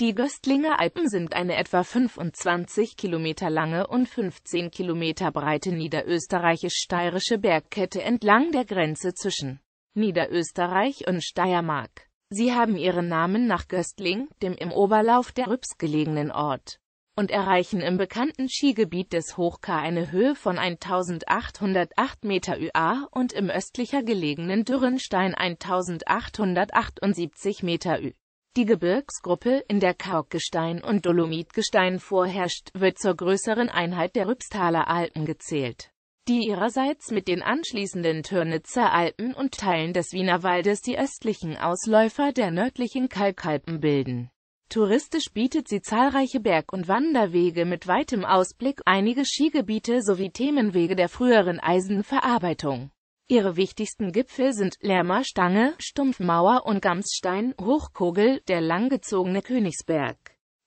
Die Göstlinger Alpen sind eine etwa 25 Kilometer lange und 15 Kilometer breite niederösterreichisch-steirische Bergkette entlang der Grenze zwischen Niederösterreich und Steiermark. Sie haben ihren Namen nach Göstling, dem im Oberlauf der Rübs gelegenen Ort, und erreichen im bekannten Skigebiet des Hochka eine Höhe von 1808 Meter ÜA und im östlicher gelegenen Dürrenstein 1878 Meter Ü. Die Gebirgsgruppe, in der Kalkgestein und Dolomitgestein vorherrscht, wird zur größeren Einheit der Rübsthaler Alpen gezählt, die ihrerseits mit den anschließenden Türnitzer Alpen und Teilen des Wienerwaldes die östlichen Ausläufer der nördlichen Kalkalpen bilden. Touristisch bietet sie zahlreiche Berg- und Wanderwege mit weitem Ausblick, einige Skigebiete sowie Themenwege der früheren Eisenverarbeitung. Ihre wichtigsten Gipfel sind Lerma Stange, Stumpfmauer und Gamsstein, Hochkogel, der langgezogene Königsberg.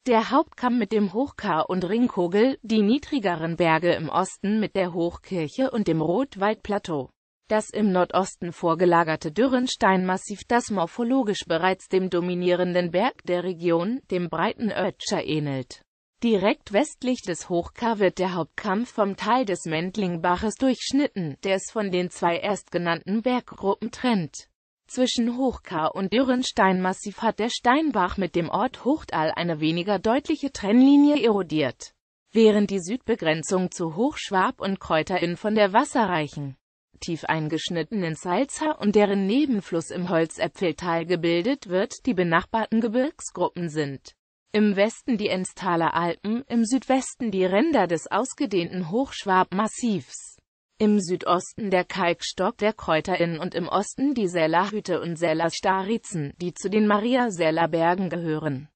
Der Hauptkamm mit dem Hochkar und Ringkogel, die niedrigeren Berge im Osten mit der Hochkirche und dem Rotwaldplateau. Das im Nordosten vorgelagerte Dürrensteinmassiv, das morphologisch bereits dem dominierenden Berg der Region, dem breiten Ötscher ähnelt. Direkt westlich des Hochkar wird der Hauptkampf vom Tal des Mendlingbaches durchschnitten, der es von den zwei erstgenannten Berggruppen trennt. Zwischen Hochkar und Dürrensteinmassiv hat der Steinbach mit dem Ort Hochtal eine weniger deutliche Trennlinie erodiert, während die Südbegrenzung zu Hochschwab und Kräuterin von der wasserreichen, tief eingeschnittenen Salzer und deren Nebenfluss im Holzäpfeltal gebildet wird, die benachbarten Gebirgsgruppen sind im Westen die Enstaler Alpen, im Südwesten die Ränder des ausgedehnten Hochschwabmassivs, im Südosten der Kalkstock der Kräuterinnen und im Osten die Sellerhütte und Sellerstarizen, die zu den Maria-Seller-Bergen gehören.